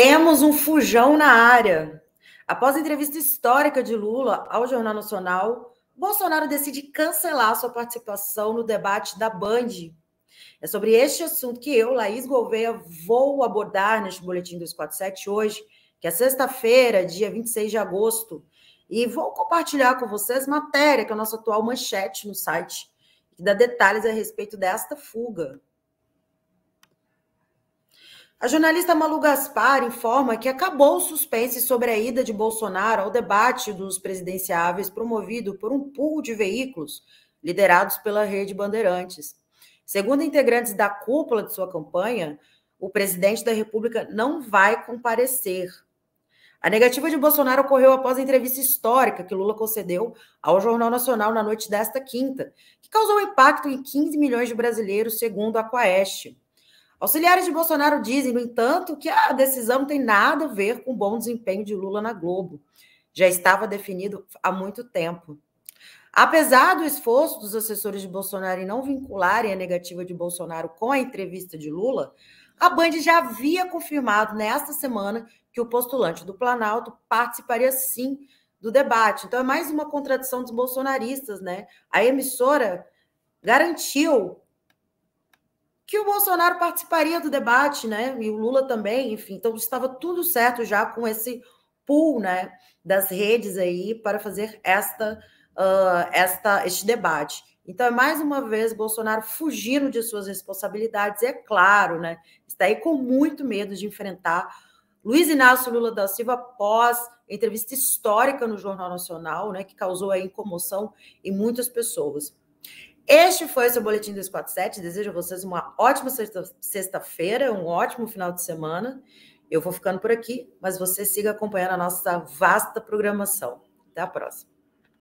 Temos um fujão na área. Após a entrevista histórica de Lula ao Jornal Nacional, Bolsonaro decide cancelar sua participação no debate da Band. É sobre este assunto que eu, Laís Gouveia, vou abordar neste Boletim 247 hoje, que é sexta-feira, dia 26 de agosto, e vou compartilhar com vocês matéria que é a nossa atual manchete no site, que dá detalhes a respeito desta fuga. A jornalista Malu Gaspar informa que acabou o suspense sobre a ida de Bolsonaro ao debate dos presidenciáveis promovido por um pool de veículos liderados pela Rede Bandeirantes. Segundo integrantes da cúpula de sua campanha, o presidente da República não vai comparecer. A negativa de Bolsonaro ocorreu após a entrevista histórica que Lula concedeu ao Jornal Nacional na noite desta quinta, que causou impacto em 15 milhões de brasileiros, segundo a Quaeste. Auxiliares de Bolsonaro dizem, no entanto, que a decisão não tem nada a ver com o bom desempenho de Lula na Globo. Já estava definido há muito tempo. Apesar do esforço dos assessores de Bolsonaro em não vincularem a negativa de Bolsonaro com a entrevista de Lula, a Band já havia confirmado nesta semana que o postulante do Planalto participaria sim do debate. Então é mais uma contradição dos bolsonaristas, né? A emissora garantiu que o Bolsonaro participaria do debate, né? E o Lula também, enfim. Então estava tudo certo já com esse pool, né, das redes aí para fazer esta, uh, esta este debate. Então é mais uma vez Bolsonaro fugindo de suas responsabilidades, é claro, né? Está aí com muito medo de enfrentar Luiz Inácio Lula da Silva após entrevista histórica no Jornal Nacional, né, que causou aí comoção em muitas pessoas. Este foi o seu Boletim 247. Desejo a vocês uma ótima sexta-feira, um ótimo final de semana. Eu vou ficando por aqui, mas você siga acompanhando a nossa vasta programação. Até a próxima.